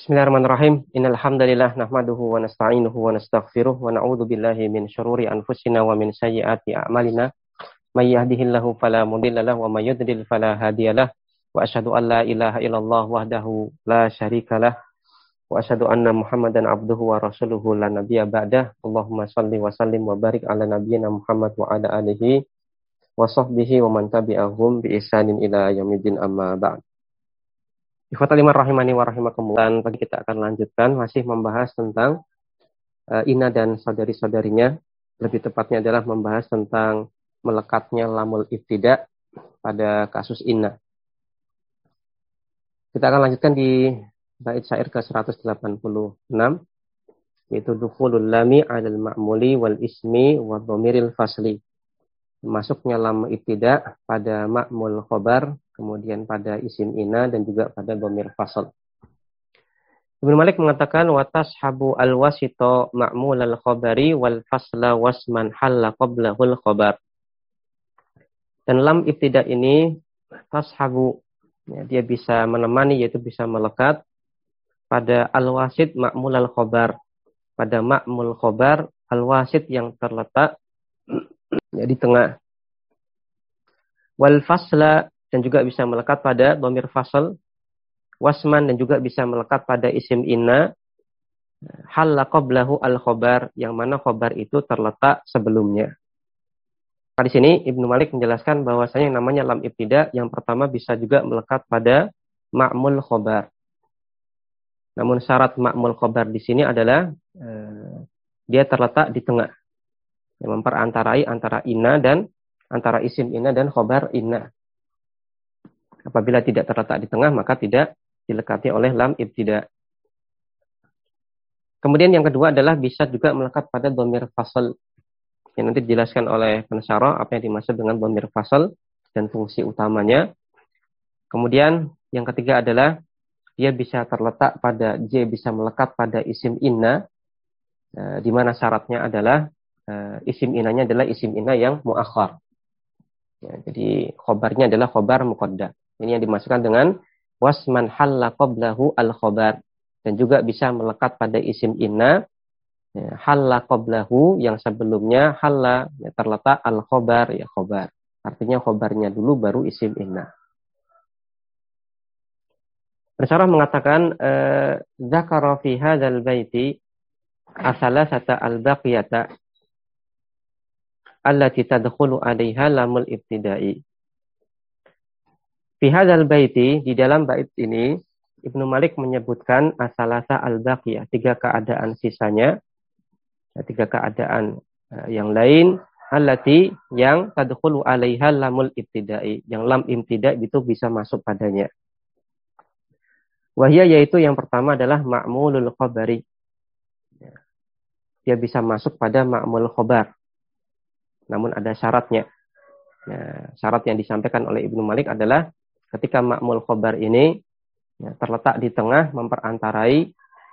Bismillahirrahmanirrahim. Innal hamdalillah nahmaduhu wa nasta'inuhu wa nastaghfiruh wa na'udzu billahi min syururi anfusina wa min sayyiati a'malina. May yahdihillahu fala mudilla lahu wa may yudlil fala hadiyalah. Wa asyhadu an la ilaha illallah wahdahu la syarikalah wa asyhadu anna Muhammadan abduhu wa rasuluhu la nabiyya ba'dah. Allahumma shalli wa sallim wa barik ala nabiyyina Muhammad wa ala alihi wa sahbihi wa man tabi'ahum bi ihsanin ila yaumiddin amma ba'd. Ikhwata lima rahimani wa kemudian Pagi kita akan lanjutkan masih membahas tentang uh, Ina dan saudari-saudarinya. Lebih tepatnya adalah membahas tentang melekatnya lamul ibtidak pada kasus Ina. Kita akan lanjutkan di bait syair ke-186 yaitu dukhulul lami 'alal ma'muli wal ismi wa dhamiril fasli. Masuknya lam ibtidak pada ma'mul khobar kemudian pada isim ina dan juga pada domir fasal. Ibnu Malik mengatakan watas habu al wasito ma'mul al khobari wal fasla wasman halla hul khobar. Dan lam ibtidah ini tashabu ya, dia bisa menemani yaitu bisa melekat pada al wasit ma'mul al khobar pada ma'mul khobar al wasit yang terletak ya, di tengah wal fasla dan juga bisa melekat pada domir fasal wasman dan juga bisa melekat pada isim inna lako laqablahu al khobar yang mana khobar itu terletak sebelumnya. Nah, di sini Ibnu Malik menjelaskan bahwasanya yang namanya lam ibtida yang pertama bisa juga melekat pada ma'mul khobar. Namun syarat ma'mul khobar di sini adalah eh, dia terletak di tengah. Yang memperantarai antara inna dan antara isim inna dan khobar inna. Apabila tidak terletak di tengah, maka tidak dilekati oleh lam ibtida. Kemudian yang kedua adalah bisa juga melekat pada domir fasal. Yang nanti dijelaskan oleh penasara apa yang dimaksud dengan domir fasal dan fungsi utamanya. Kemudian yang ketiga adalah dia bisa terletak pada, j bisa melekat pada isim inna, e, di mana syaratnya adalah e, isim inanya adalah isim inna yang muakhar. Ya, jadi khobarnya adalah khobar mukodda. Ini yang dimasukkan dengan wasman halla qablahu al khobar dan juga bisa melekat pada isim inna ya, halla qablahu yang sebelumnya halla ya, terletak al khobar ya khobar artinya khobarnya dulu baru isim inna Bersarah mengatakan eh, zakara fi hadzal baiti asala sata al baqiyata allati tadkhulu alaiha lamul ibtidai Pihak al-Baiti, di dalam bait ini, Ibnu Malik menyebutkan asalasa al-baqiyah, tiga keadaan sisanya, ya, tiga keadaan eh, yang lain, alati yang tadkhulu alaiha lamul ibtidai, yang lam ibtidai itu bisa masuk padanya. Wahya yaitu yang pertama adalah ma'mulul khabari. Ya. Dia bisa masuk pada ma'mul khobar. Namun ada syaratnya. Nah, syarat yang disampaikan oleh Ibnu Malik adalah ketika makmul khobar ini ya, terletak di tengah memperantarai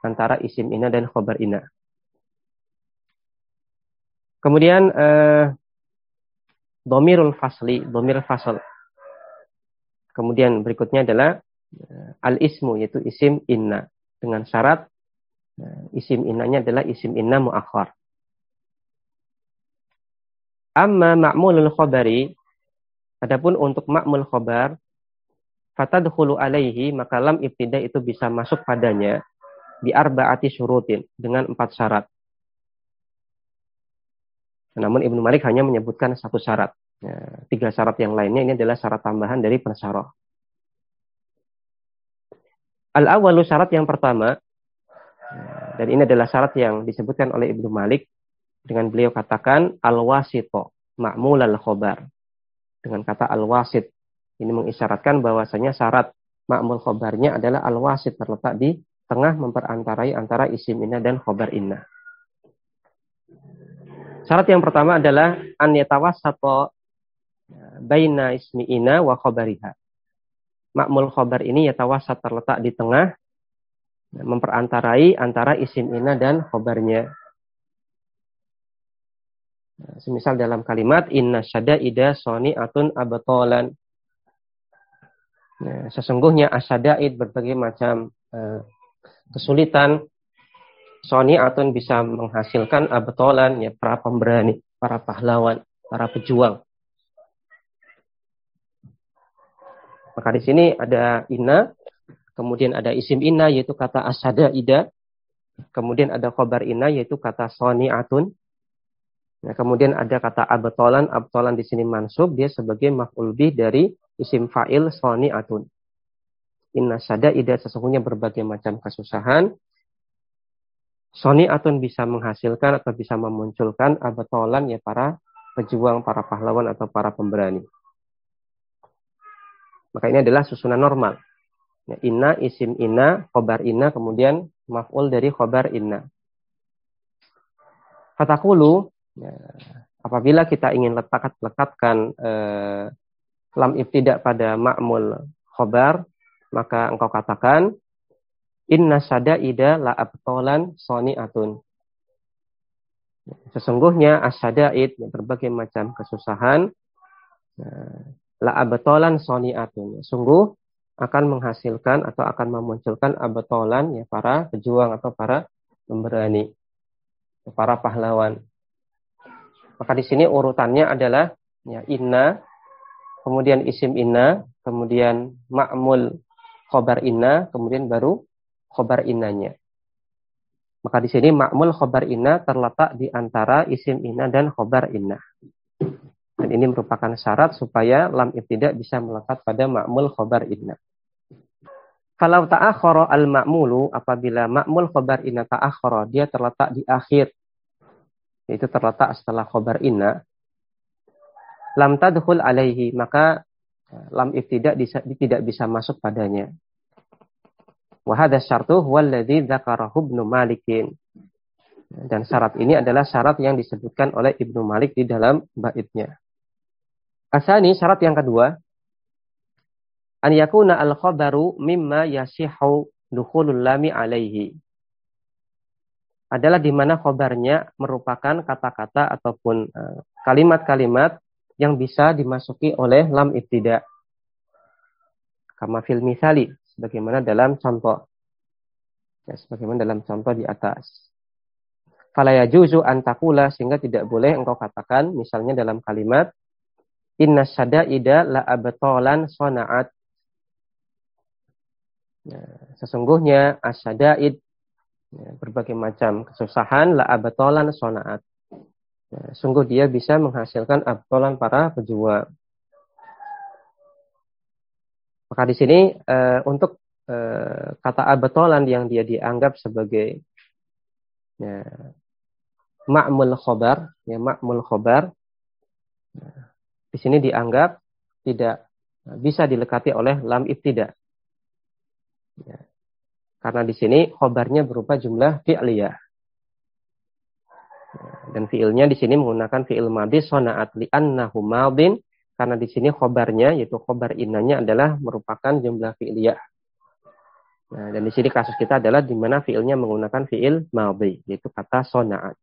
antara isim ina dan khobar ina. Kemudian eh, domirul fasli, domir fasl. Kemudian berikutnya adalah eh, al ismu yaitu isim inna dengan syarat eh, isim innanya adalah isim inna muakhar. Amma ma'mulul khobari, adapun untuk makmul khobar fatadkhulu alaihi maka lam ibtida itu bisa masuk padanya bi arbaati surutin dengan empat syarat. Namun Ibnu Malik hanya menyebutkan satu syarat. Ya, tiga syarat yang lainnya ini adalah syarat tambahan dari pensyarah. Al-awalu syarat yang pertama ya, dan ini adalah syarat yang disebutkan oleh Ibnu Malik dengan beliau katakan al-wasito makmulal khobar dengan kata al-wasit ini mengisyaratkan bahwasanya syarat makmul khobarnya adalah al-wasit terletak di tengah memperantarai antara isim inna dan khobar inna. Syarat yang pertama adalah an atau baina ismi inna wa khobariha. Makmul khobar ini yatawassat terletak di tengah memperantarai antara isim inna dan khobarnya. Nah, semisal dalam kalimat inna syada ida soni atun abatolan. Nah, sesungguhnya asadaid berbagai macam eh, kesulitan Sony Atun bisa menghasilkan abetolan ya para pemberani, para pahlawan, para pejuang. Maka di sini ada ina, kemudian ada isim ina yaitu kata asada ida, kemudian ada kobar ina yaitu kata soni Atun. Nah, ya, kemudian ada kata abetolan, abetolan di sini mansub dia sebagai makulbi dari isim fa'il soni atun. Inna sada ida sesungguhnya berbagai macam kesusahan. Soni atun bisa menghasilkan atau bisa memunculkan abatolan ya para pejuang, para pahlawan atau para pemberani. Maka ini adalah susunan normal. Ya, inna, isim inna, khobar inna, kemudian maf'ul dari khobar inna. Fatakulu, ya, apabila kita ingin letak, letakkan eh, lam ibtidak pada ma'mul khobar, maka engkau katakan, inna sada ida la abtolan soni atun Sesungguhnya asyada'id, berbagai macam kesusahan, eh, la abtolan soni atun Sungguh akan menghasilkan atau akan memunculkan abtolan ya para pejuang atau para pemberani, para pahlawan. Maka di sini urutannya adalah ya inna kemudian isim inna, kemudian ma'mul khobar inna, kemudian baru khobar innanya. Maka di sini ma'mul khobar inna terletak di antara isim inna dan khobar inna. Dan ini merupakan syarat supaya lam tidak bisa melekat pada ma'mul khobar inna. Kalau ta'akhoro al-ma'mulu, apabila ma'mul khobar inna ta'akhoro, dia terletak di akhir. Itu terletak setelah khobar inna lam tadkhul alaihi maka eh, lam ibtidak tidak bisa masuk padanya. Wahada syartu walladzi dzakarahu Ibnu Malikin. Dan syarat ini adalah syarat yang disebutkan oleh Ibnu Malik di dalam baitnya. Asani syarat yang kedua an yakuna al khabaru mimma yasihu dukhulul lami alaihi adalah di mana khabarnya merupakan kata-kata ataupun eh, kalimat-kalimat yang bisa dimasuki oleh lam ibtida. Kama fil misali, sebagaimana dalam contoh. Ya, sebagaimana dalam contoh di atas. Falaya juzu antakula, sehingga tidak boleh engkau katakan, misalnya dalam kalimat, Inna ida la abetolan sona'at. Nah, sesungguhnya asyadaid, ya, berbagai macam kesusahan, la abetolan sona'at Nah, sungguh dia bisa menghasilkan abdolan para pejuang. Maka di sini e, untuk e, kata abdolan yang dia dianggap sebagai ya, ma'mul khobar, ya ma'mul khobar, nah, di sini dianggap tidak bisa dilekati oleh lam ibtida. Ya. Karena di sini khobarnya berupa jumlah fi'liyah. Dan fiilnya di sini menggunakan fiil madhi sonaat li'annahu madin karena di sini khobarnya yaitu khobar inanya adalah merupakan jumlah fi'liyah. Nah, dan di sini kasus kita adalah di mana fiilnya menggunakan fiil madhi yaitu kata sonaat.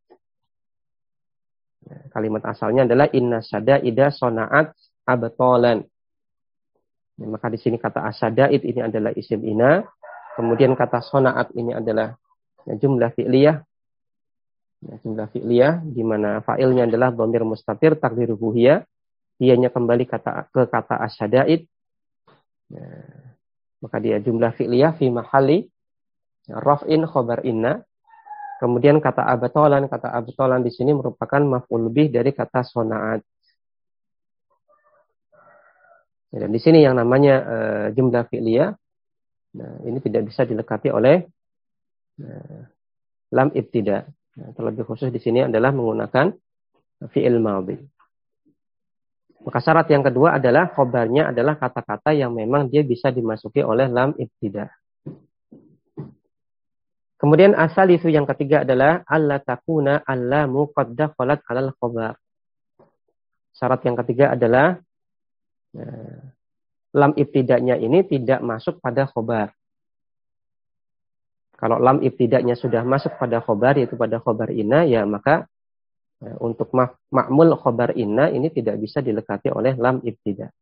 Nah, kalimat asalnya adalah inna sada ida sonaat abatolan. Nah, maka di sini kata asada ini adalah isim ina, kemudian kata sonaat ini adalah jumlah fi'liyah ya, jumlah fi'liyah di mana fa'ilnya adalah domir mustatir takdir rubuhiyah dianya kembali kata ke kata asyadaid ya, maka dia jumlah fi'liyah fi mahali ya, raf'in khobar inna kemudian kata abatolan kata abatolan di sini merupakan maf'ul lebih dari kata sonaat ya, dan di sini yang namanya uh, jumlah fi'liyah nah, ini tidak bisa dilengkapi oleh uh, lam ibtidah. Nah, terlebih khusus di sini adalah menggunakan fi'il madhi. Maka syarat yang kedua adalah khobarnya adalah kata-kata yang memang dia bisa dimasuki oleh lam ibtidah. Kemudian asal itu yang ketiga adalah Allah takuna Allah muqaddah kholat alal khobar. Syarat yang ketiga adalah ya, lam ibtidaknya ini tidak masuk pada khobar. Kalau lam ibtidaknya sudah masuk pada khobar, yaitu pada khobar inna, ya maka e, untuk makmul khobar inna ini tidak bisa dilekati oleh lam ibtidak.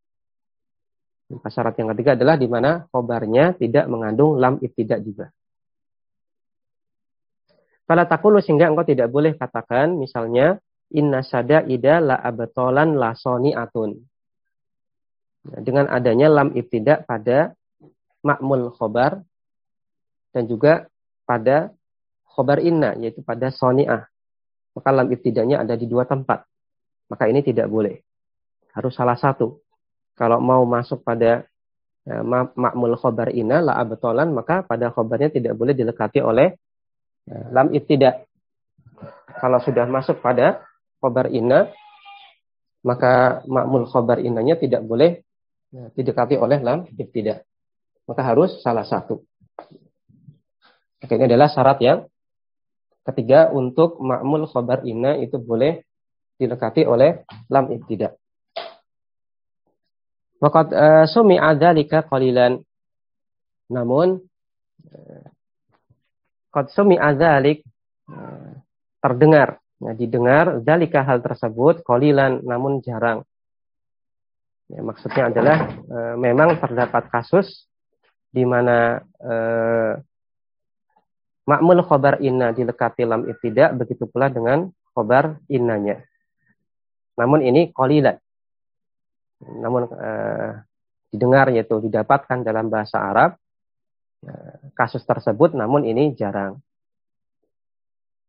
Maka syarat yang ketiga adalah di mana khobarnya tidak mengandung lam ibtidak juga. Kalau takulu sehingga engkau tidak boleh katakan misalnya inna sada ida la abatolan la soni atun. Nah, dengan adanya lam ibtidak pada makmul khobar dan juga pada khobar inna, yaitu pada soni'ah. Maka lam ibtidanya ada di dua tempat. Maka ini tidak boleh. Harus salah satu. Kalau mau masuk pada ya, makmul khobar inna, la abtolan, maka pada khobarnya tidak boleh dilekati oleh ya, lam ibtidak. Kalau sudah masuk pada khobar inna, maka makmul khobar innanya tidak boleh eh, didekati oleh lam ibtidak. Maka harus salah satu ini adalah syarat yang ketiga untuk ma'mul khobar inna itu boleh dilengkapi oleh lam ibtida. Waqad sumi eh, sumi'a dzalika qalilan. Namun eh, qad sumi'a dzalik eh, terdengar. Nah, didengar dalika hal tersebut qalilan namun jarang. Ya, maksudnya adalah memang terdapat kasus di mana Makmul khobar inna dilekati lam ibtidak, begitu pula dengan khobar innanya. Namun ini kolilat. Namun eh, didengar yaitu didapatkan dalam bahasa Arab eh, kasus tersebut namun ini jarang.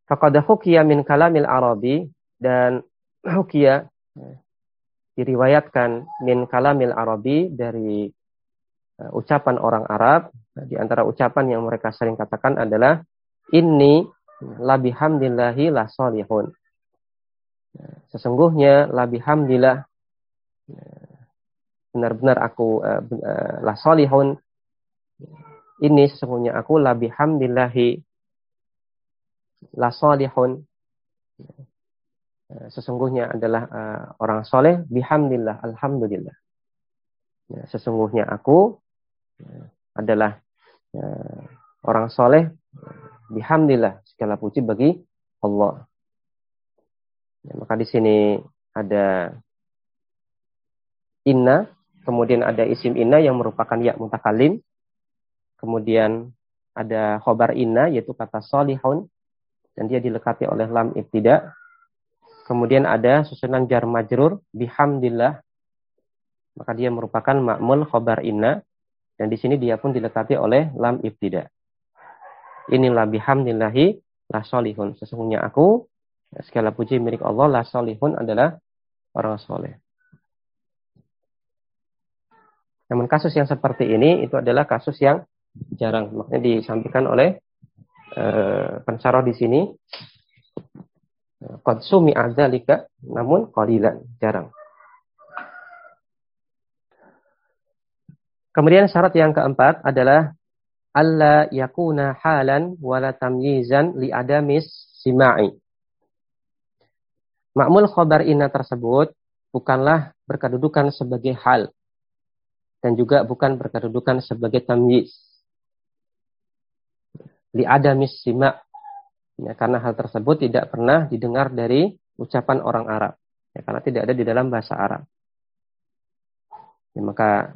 Faqad hukia min kalamil arabi dan hukia eh, diriwayatkan min kalamil arabi dari Eh, ucapan orang Arab. Nah, di antara ucapan yang mereka sering katakan adalah ini labihamdillahi la solihun. Nah, sesungguhnya labihamdillah eh, benar-benar aku uh, eh, lah solihun. Ini sesungguhnya aku labihamdillahi la solihun. Sesungguhnya adalah orang soleh bihamdillah alhamdulillah. Nah, sesungguhnya aku Ya, adalah ya, orang soleh, bihamdillah segala puji bagi Allah. Ya, maka di sini ada inna, kemudian ada isim inna yang merupakan ya mutakalim, kemudian ada khobar inna yaitu kata solihun dan dia dilekati oleh lam ibtidak. Kemudian ada susunan jar majrur bihamdillah maka dia merupakan makmul khobar inna dan di sini dia pun dilekati oleh lam ibtida. Inilah bihamdillahi la solihun. Sesungguhnya aku, segala puji milik Allah, la solihun adalah orang soleh. Namun kasus yang seperti ini, itu adalah kasus yang jarang. Makanya disampaikan oleh e, eh, pensaroh di sini. Konsumi azalika, namun kolilan, jarang. Kemudian syarat yang keempat adalah alla yakuna halan wala tamyizan li adamis sima'i. makmul khobar inna tersebut bukanlah berkedudukan sebagai hal dan juga bukan berkedudukan sebagai tamyiz. Li adamis simak ya, karena hal tersebut tidak pernah didengar dari ucapan orang Arab ya, karena tidak ada di dalam bahasa Arab. Ya, maka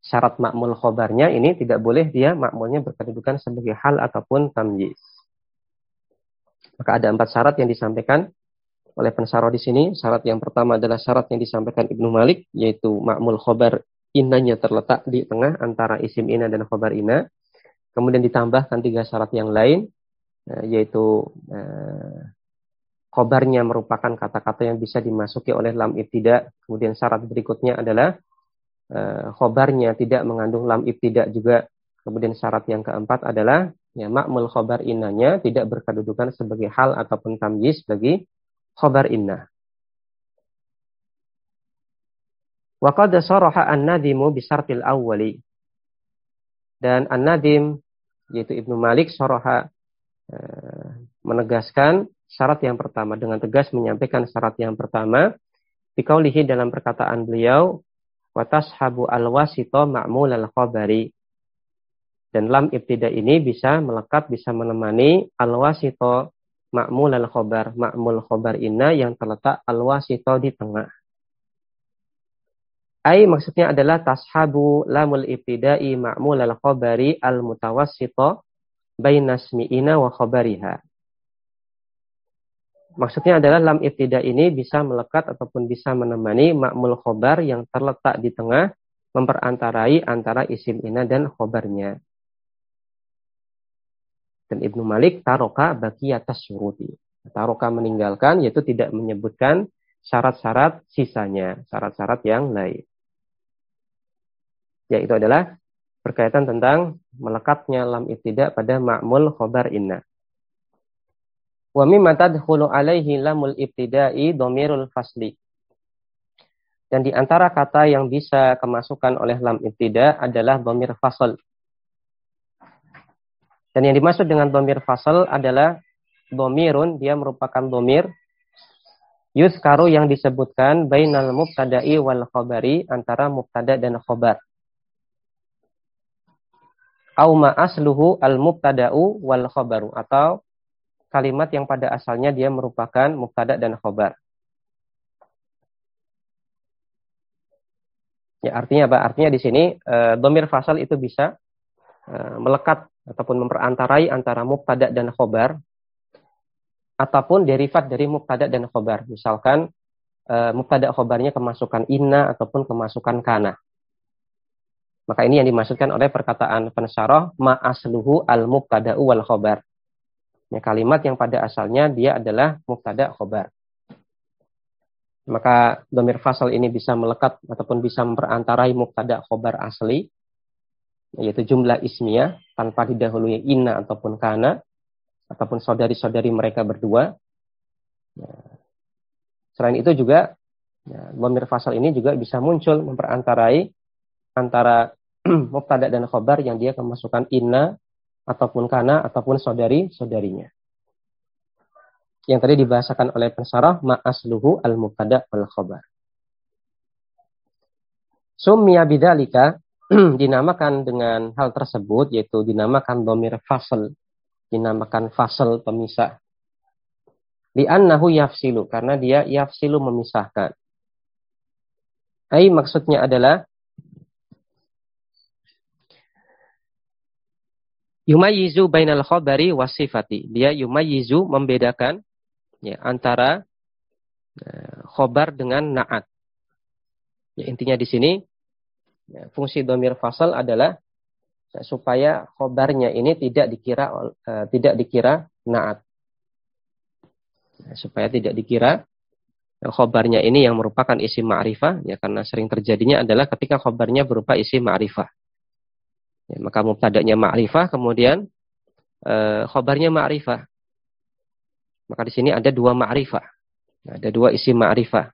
syarat makmul khobarnya ini tidak boleh dia makmulnya berkedudukan sebagai hal ataupun tamyiz. Maka ada empat syarat yang disampaikan oleh pensyarah di sini. Syarat yang pertama adalah syarat yang disampaikan Ibnu Malik yaitu makmul khobar inanya terletak di tengah antara isim ina dan khobar ina. Kemudian ditambahkan tiga syarat yang lain eh, yaitu eh, khobarnya merupakan kata-kata yang bisa dimasuki oleh lam tidak. Kemudian syarat berikutnya adalah uh, khobarnya tidak mengandung lam ibtidak juga. Kemudian syarat yang keempat adalah ya makmul khobar innanya tidak berkedudukan sebagai hal ataupun tamyiz bagi khobar inna. Wa qad saraha an-nadimu syartil awwali. Dan an-nadim yaitu Ibnu Malik saraha eh, menegaskan syarat yang pertama dengan tegas menyampaikan syarat yang pertama dikaulihi dalam perkataan beliau wa habu al-wasito ma'mul al-khabari. Dan lam ibtida ini bisa melekat, bisa menemani al-wasito ma'mul al-khobar. Ma'mul khobar inna yang terletak al-wasito di tengah. Ai maksudnya adalah tashabu lamul ibtida'i ma'mul al-khobari al-mutawassito bainasmi'ina wa khobariha. Maksudnya adalah lam ibtida ini bisa melekat ataupun bisa menemani makmul khobar yang terletak di tengah memperantarai antara isim ina dan khobarnya. Dan Ibnu Malik taroka bagi atas syuruti. Taroka meninggalkan yaitu tidak menyebutkan syarat-syarat sisanya, syarat-syarat yang lain. Yaitu adalah berkaitan tentang melekatnya lam ibtida pada makmul khobar inna. Wa mimma tadkhulu alaihi lamul ibtida'i domirul fasli. Dan di antara kata yang bisa kemasukan oleh lam ibtida adalah domir fasl. Dan yang dimaksud dengan domir fasl adalah domirun, dia merupakan domir yuskaru yang disebutkan bainal mubtada'i wal khobari antara mubtada dan khobar. Au asluhu al mubtada'u wal khobaru atau kalimat yang pada asalnya dia merupakan mubtada dan khobar. Ya, artinya apa? Artinya di sini e, eh, domir fasal itu bisa e, melekat ataupun memperantarai antara mubtada dan khobar ataupun derivat dari mubtada dan khobar. Misalkan e, mubtada khobarnya kemasukan inna ataupun kemasukan kana. Maka ini yang dimaksudkan oleh perkataan pensyarah ma'asluhu al-mubtada'u wal khobar. Ya, kalimat yang pada asalnya dia adalah mubtada khobar. Maka domir fasal ini bisa melekat ataupun bisa memperantarai mubtada khobar asli, yaitu jumlah ismiyah tanpa didahului inna ataupun kana, ataupun saudari-saudari mereka berdua. Ya. Selain itu juga, ya, domir fasal ini juga bisa muncul memperantarai antara mubtada dan khobar yang dia kemasukan inna ataupun kana ataupun saudari-saudarinya. Yang tadi dibahasakan oleh pensarah ma'asluhu al-mubtada wal khobar. Summiya bidalika dinamakan dengan hal tersebut yaitu dinamakan domir fasl, dinamakan fasl pemisah. di annahu yafsilu karena dia yafsilu memisahkan. Ai maksudnya adalah Yumayizu bainal khobari wasifati. Dia yumayizu membedakan ya, antara uh, eh, khobar dengan naat. Ya, intinya di sini ya, fungsi domir fasal adalah ya, supaya khobarnya ini tidak dikira uh, tidak dikira naat. Ya, supaya tidak dikira ya, khobarnya ini yang merupakan isi ma'rifah ya karena sering terjadinya adalah ketika khobarnya berupa isi ma'rifah. Ya, maka mubtada'nya ma'rifah kemudian e, eh, khobarnya ma'rifah. Maka di sini ada dua ma'rifah. Nah, ada dua isi ma'rifah.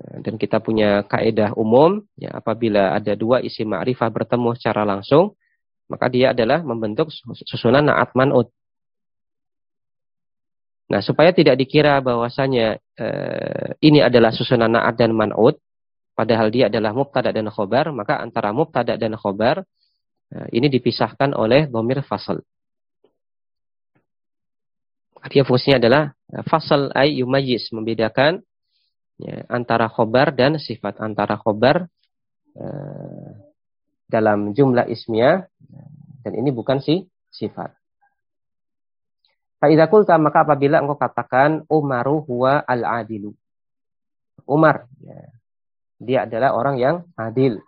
Eh, dan kita punya kaedah umum, ya apabila ada dua isi ma'rifah bertemu secara langsung, maka dia adalah membentuk susunan na'at man'ud. Nah, supaya tidak dikira bahwasanya e, ini adalah susunan na'at dan man'ud, padahal dia adalah mubtada dan khobar, maka antara mubtada dan khobar eh, ini dipisahkan oleh domir fasal. Artinya fungsinya adalah eh, fasal ay yumayis, membedakan ya, antara khobar dan sifat antara khobar eh, dalam jumlah ismiah dan ini bukan si sifat. Fa'idha kulta, maka apabila engkau katakan Umaru huwa al-adilu. Umar, ya, dia adalah orang yang adil.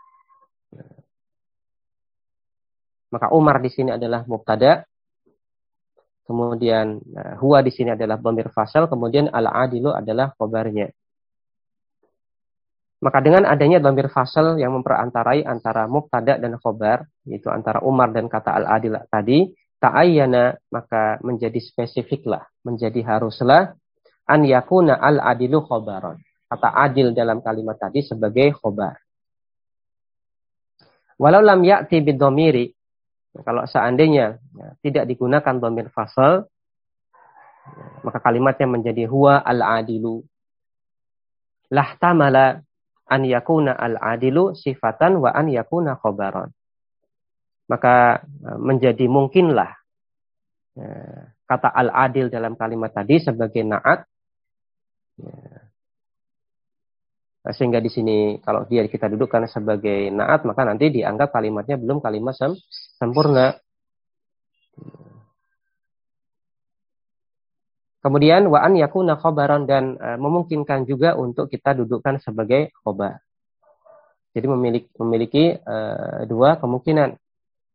Maka Umar di sini adalah mubtada. Kemudian eh, huwa di sini adalah bomir fasal, kemudian al-adilu adalah kobarnya. Maka dengan adanya bomir fasal yang memperantarai antara mubtada dan kobar, yaitu antara Umar dan kata al-adil tadi, ta'ayyana maka menjadi spesifiklah, menjadi haruslah an yakuna al-adilu khobaron kata adil dalam kalimat tadi sebagai khobar. Walau lam ya'ti bidomiri, kalau seandainya ya, tidak digunakan domir fasal, ya, maka kalimatnya menjadi huwa al-adilu. Lahtamala an yakuna al-adilu sifatan wa an yakuna khobaron. Maka ya, menjadi mungkinlah ya, kata al-adil dalam kalimat tadi sebagai na'at Eh, sehingga di sini kalau dia kita dudukkan sebagai naat maka nanti dianggap kalimatnya belum kalimat sem sempurna. Kemudian waan yakuna khobaron dan e, memungkinkan juga untuk kita dudukkan sebagai khobar. Jadi memiliki, memiliki eh, e, dua kemungkinan.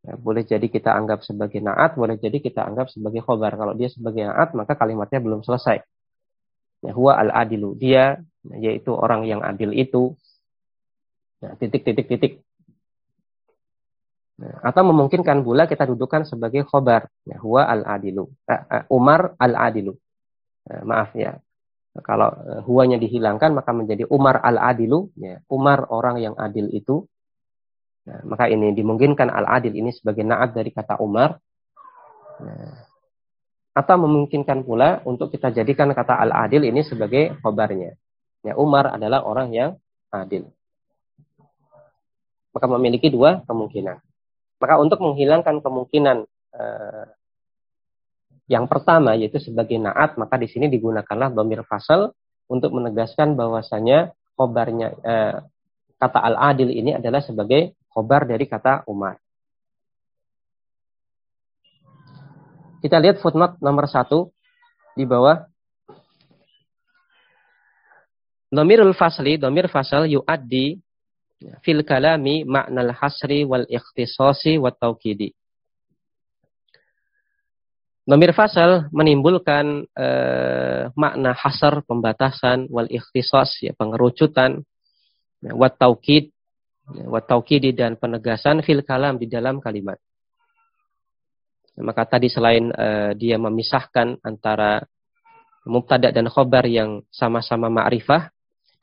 Ya, boleh jadi kita anggap sebagai naat, boleh jadi kita anggap sebagai khobar. Kalau dia sebagai naat maka kalimatnya belum selesai. Ya, huwa al adilu. Dia Nah, yaitu orang yang adil itu nah, titik titik titik nah, atau memungkinkan pula kita dudukkan sebagai khobar ya, huwa al adilu uh, eh, eh, Umar al adilu uh, eh, maaf ya kalau uh, huanya dihilangkan maka menjadi Umar al adilu ya, Umar orang yang adil itu nah, maka ini dimungkinkan al adil ini sebagai naat dari kata Umar nah, atau memungkinkan pula untuk kita jadikan kata al-adil ini sebagai khobarnya. Ya, Umar adalah orang yang adil. Maka memiliki dua kemungkinan. Maka untuk menghilangkan kemungkinan eh, yang pertama yaitu sebagai naat, maka di sini digunakanlah domir fasal untuk menegaskan bahwasanya kobarnya eh, kata al-adil ini adalah sebagai kobar dari kata Umar. Kita lihat footnote nomor satu di bawah Domirul fasli, domir fasal yu'addi fil kalami maknal hasri wal ikhtisasi wa tawqidi. Domir fasal menimbulkan eh, makna hasar, pembatasan, wal ikhtisas, ya, pengerucutan, ya, wa taukid, ya, taukidi dan penegasan fil kalam di dalam kalimat. Ya, maka tadi selain eh, dia memisahkan antara mubtada dan khobar yang sama-sama ma'rifah,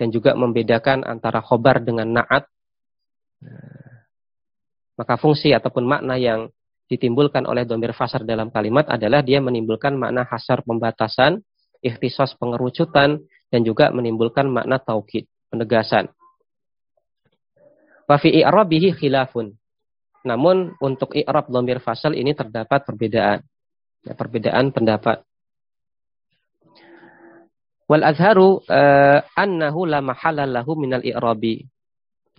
dan juga membedakan antara khobar dengan naat. Maka fungsi ataupun makna yang ditimbulkan oleh domir fasar dalam kalimat adalah dia menimbulkan makna hasar pembatasan, ikhtisas pengerucutan, dan juga menimbulkan makna taukid, penegasan. Wafi'i arabihi i'rabihi khilafun. Namun untuk i'rab domir fasal ini terdapat perbedaan. Ya, perbedaan pendapat. Wal azharu an eh, annahu la mahalalahu minal i'rabi.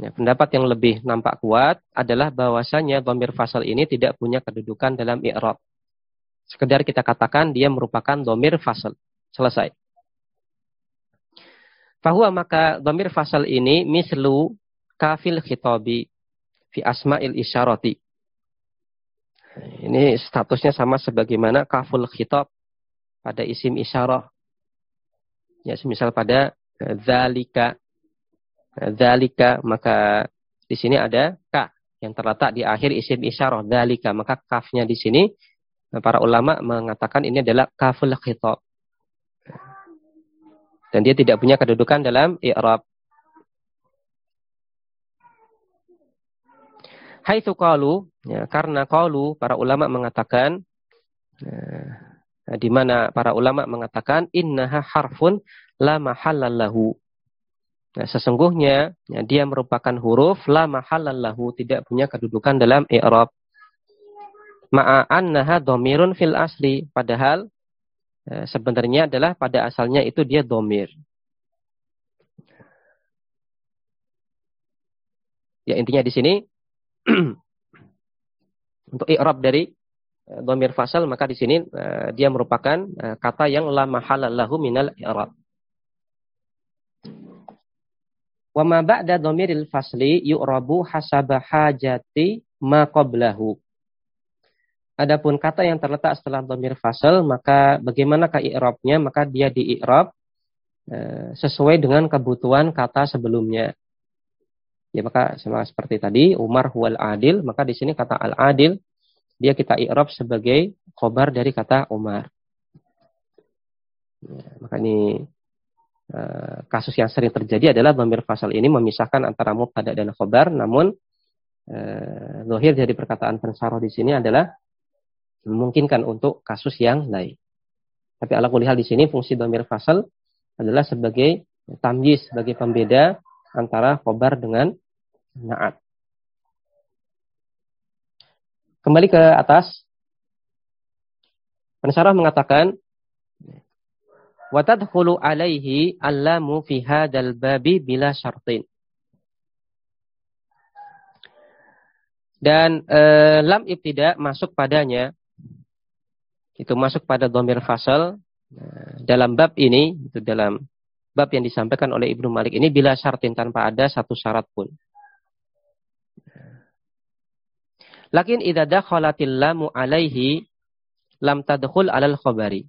Ya, pendapat yang lebih nampak kuat adalah bahwasanya domir fasal ini tidak punya kedudukan dalam i'rab. Sekedar kita katakan dia merupakan domir fasal. Selesai. Fahuwa maka domir fasal ini mislu kafil khitabi fi asma'il isyarati. Ini statusnya sama sebagaimana kaful khitab pada isim isyarah ya semisal pada eh, zalika nah, zalika maka di sini ada ka yang terletak di akhir isim isyarah zalika maka kafnya di sini eh, para ulama mengatakan ini adalah kaful khitab dan dia tidak punya kedudukan dalam i'rab Hai qalu ya karena qalu para ulama mengatakan eh, Eh, di mana para ulama mengatakan innaha harfun la mahallallahu. Nah, sesungguhnya ya, dia merupakan huruf la mahallallahu tidak punya kedudukan dalam i'rab. Ma'a annaha dhamirun fil asli padahal ya, sebenarnya adalah pada asalnya itu dia domir. Ya intinya di sini untuk i'rab dari Eh, domir fasal maka di sini eh, dia merupakan eh, kata yang la mahala lahu minal i'rab. Wa ma ba'da domiril fasli yu'rabu hasaba hajati ma qablahu. Adapun kata yang terletak setelah domir fasal maka bagaimana bagaimanakah i'rabnya? Maka dia di i'rab sesuai dengan kebutuhan kata sebelumnya. Ya maka sama seperti tadi Umar huwal adil, maka di sini kata al adil dia kita i'rab sebagai kobar dari kata Umar. Ya, maka ini e, kasus yang sering terjadi adalah bamir fasal ini memisahkan antara mubtada dan kobar. namun e, eh, lohir dari perkataan pensaroh di sini adalah memungkinkan untuk kasus yang lain. Tapi ala kulihal di sini fungsi bamir fasal adalah sebagai tamyiz, sebagai pembeda antara kobar dengan naat. Kembali ke atas. Penasarah mengatakan Watadhulu alaihi allamu fi hadal babi bila syartin. Dan e, lam tidak masuk padanya, itu masuk pada domir fasal eh, dalam bab ini, itu dalam bab yang disampaikan oleh Ibnu Malik ini bila syartin tanpa ada satu syarat pun. Lakin idza dakhalatil lamu alaihi lam tadkhul alal khabari.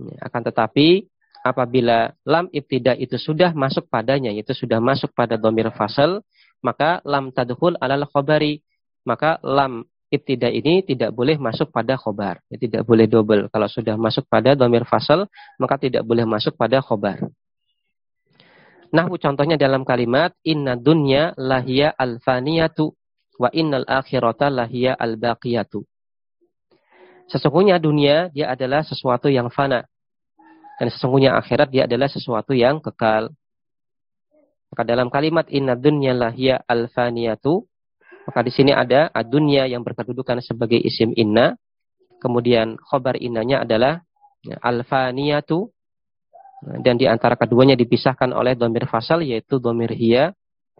Ya, akan tetapi apabila lam ibtida itu sudah masuk padanya, itu sudah masuk pada domir fasal, maka lam tadkhul alal khobari. Maka lam ibtida ini tidak boleh masuk pada khobar. Ya, tidak boleh double. Kalau sudah masuk pada domir fasal, maka tidak boleh masuk pada khobar. Nah, contohnya dalam kalimat, inna dunya lahia alfaniyatu. Wa innal akhirata lahiya al-baqiyatu. Sesungguhnya dunia dia adalah sesuatu yang fana. Dan sesungguhnya akhirat dia adalah sesuatu yang kekal. Maka dalam kalimat inna dunya lahiya al-faniyatu, maka di sini ada adunya yang berkedudukan sebagai isim inna, kemudian khobar innanya adalah ya, al-faniyatu, dan di antara keduanya dipisahkan oleh domir fasal yaitu domir hiya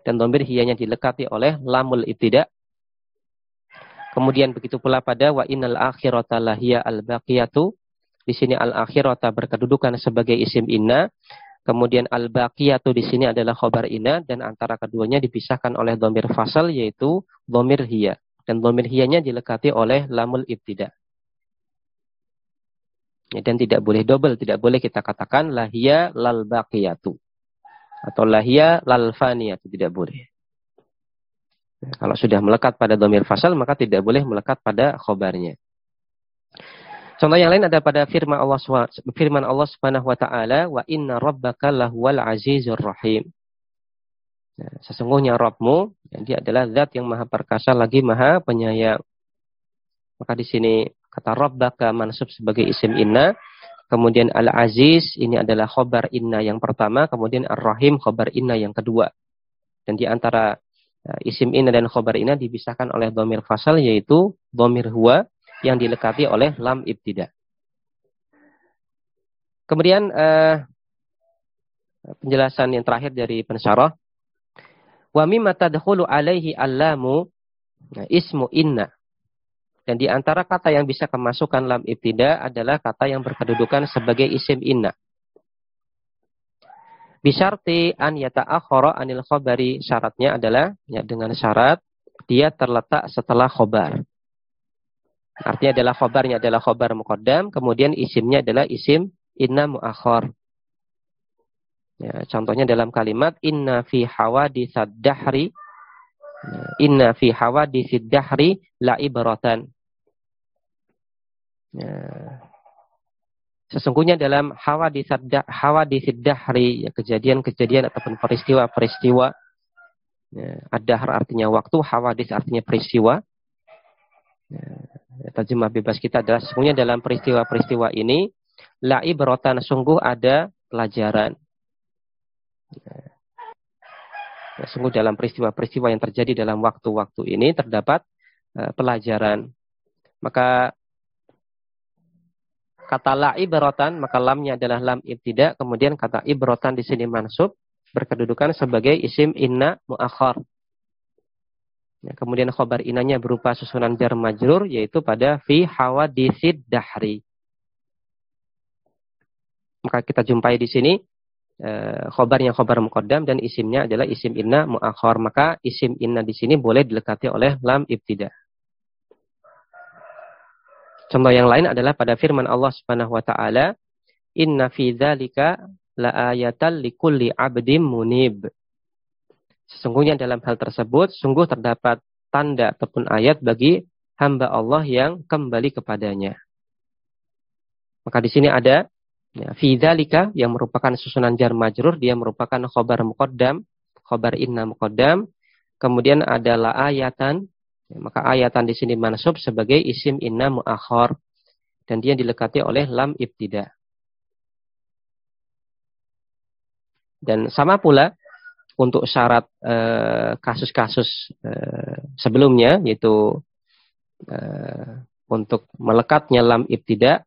dan domir hiyanya dilekati oleh lamul ibtidak. Kemudian begitu pula pada wa innal akhirata lahiya al baqiyatu. Di sini al akhirata berkedudukan sebagai isim inna. Kemudian al baqiyatu di sini adalah khobar inna dan antara keduanya dipisahkan oleh domir fasal yaitu domir hiya. Dan domir hianya dilekati oleh lamul ibtida. Ya, dan tidak boleh double, tidak boleh kita katakan lahiya lal baqiyatu atau lahia itu tidak boleh. Nah, kalau sudah melekat pada domir fasal maka tidak boleh melekat pada khobarnya. Contoh yang lain ada pada firman Allah firman Allah Subhanahu wa taala wa inna rabbaka lahuwal azizur rahim. Nah, sesungguhnya Rabbmu, ya, dia adalah zat yang maha perkasa lagi maha penyayang. Maka di sini kata Rabbaka mansub sebagai isim inna Kemudian Al-Aziz ini adalah khobar inna yang pertama, kemudian Ar-Rahim khobar inna yang kedua. Dan di antara eh, isim inna dan khobar inna dibisahkan oleh domir fasal yaitu domir huwa yang dilekati oleh lam ibtida. Kemudian eh, penjelasan yang terakhir dari pensyarah. Wa mimma tadkhulu alaihi allamu nah, ismu inna dan di antara kata yang bisa kemasukan lam ibtida adalah kata yang berkedudukan sebagai isim inna. Bisyarti an yata akhara anil khobari syaratnya adalah ya, dengan syarat dia terletak setelah khobar. Artinya adalah khobarnya adalah khobar muqaddam, kemudian isimnya adalah isim inna muakhar. Ya, contohnya dalam kalimat inna fi hawa di saddahri ya, inna fi hawa di dahri la ibaratan. Ya. Sesungguhnya dalam hawa hawadithid hari ya, kejadian-kejadian ataupun peristiwa-peristiwa, ya, artinya waktu, hawadis artinya peristiwa. Ya, ya, terjemah bebas kita adalah sesungguhnya dalam peristiwa-peristiwa ini, la'i berotan sungguh ada pelajaran. Ya. ya, sungguh dalam peristiwa-peristiwa yang terjadi dalam waktu-waktu ini terdapat uh, pelajaran. Maka Kata la ibratan, maka lamnya adalah lam ibtida. Kemudian kata ibratan di sini mansub berkedudukan sebagai isim inna muakhar. Ya, kemudian khobar inanya berupa susunan jar majrur yaitu pada fi hawadisid dahri. Maka kita jumpai di sini eh, yang khobar mukodam dan isimnya adalah isim inna muakhar. Maka isim inna di sini boleh dilekati oleh lam ibtida. Contoh yang lain adalah pada firman Allah Subhanahu wa taala, "Inna fi dzalika laayatan likulli 'abdim munib." Sesungguhnya dalam hal tersebut sungguh terdapat tanda ataupun ayat bagi hamba Allah yang kembali kepadanya. Maka di sini ada ya, fidzalika yang merupakan susunan jar majrur dia merupakan khobar muqaddam, khobar inna muqaddam. Kemudian ada ayatan. Ya, maka ayatan di sini mansub sebagai isim inna muakhor dan dia dilekati oleh lam ibtida. Dan sama pula untuk syarat eh, kasus-kasus eh, eh, sebelumnya yaitu eh, untuk melekatnya lam ibtida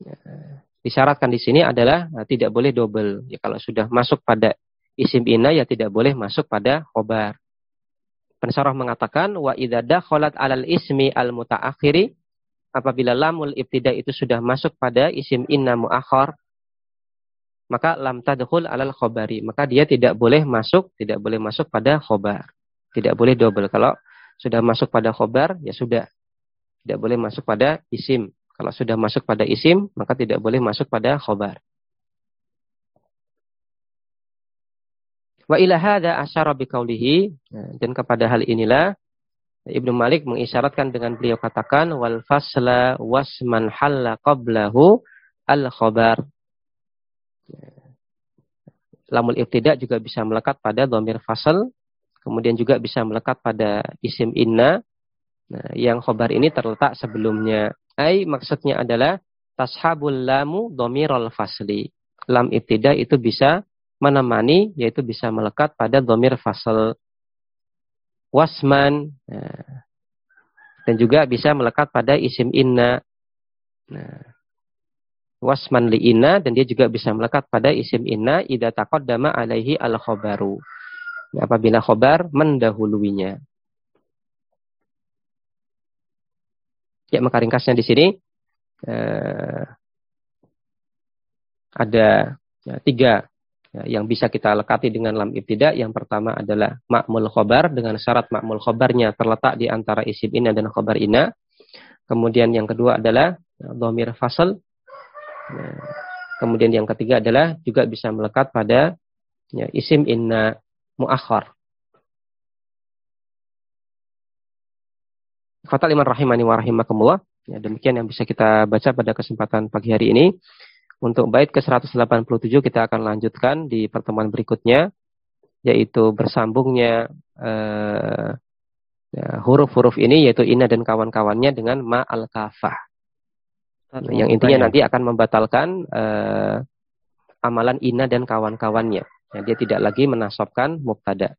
eh, disyaratkan di sini adalah eh, tidak boleh double. Ya kalau sudah masuk pada isim inna ya tidak boleh masuk pada khobar. Pensyarah mengatakan wa idza dakhalat alal ismi al mutaakhiri apabila lamul ibtida itu sudah masuk pada isim inna muakhar maka lam tadkhul alal khobari maka dia tidak boleh masuk tidak boleh masuk pada khobar tidak boleh double kalau sudah masuk pada khobar ya sudah tidak boleh masuk pada isim kalau sudah masuk pada isim maka tidak boleh masuk pada khobar Wa ila hadza asyara biqaulihi dan kepada hal inilah Ibnu Malik mengisyaratkan dengan beliau katakan wal fasla wasman halla qablahu al khabar. Lamul ibtida juga bisa melekat pada dhamir fasl, kemudian juga bisa melekat pada isim inna. Nah, yang khabar ini terletak sebelumnya. Ai maksudnya adalah tashabul lamu dhamirul fasli. Lam ibtida itu bisa menemani yaitu bisa melekat pada domir fasal wasman ya. dan juga bisa melekat pada isim inna nah, wasman li inna dan dia juga bisa melekat pada isim inna ida dama alaihi al khobaru nah, apabila khobar mendahuluinya ya maka ringkasnya di sini eh, ada ya, tiga ya, yang bisa kita lekati dengan lam ibtida yang pertama adalah makmul khobar dengan syarat makmul khobarnya terletak di antara isim ina dan khobar ina kemudian yang kedua adalah ya, domir fasal nah, ya, kemudian yang ketiga adalah juga bisa melekat pada ya, isim inna muakhar Fatal iman rahimani wa rahimakumullah. Ya, demikian yang bisa kita baca pada kesempatan pagi hari ini. Untuk bait ke-187 kita akan lanjutkan di pertemuan berikutnya, yaitu bersambungnya huruf eh, ya, huruf-huruf ini yaitu ina dan kawan-kawannya dengan ma al kafah yang intinya nanti akan membatalkan uh, amalan ina dan kawan-kawannya nah, dia tidak lagi menasobkan muktada.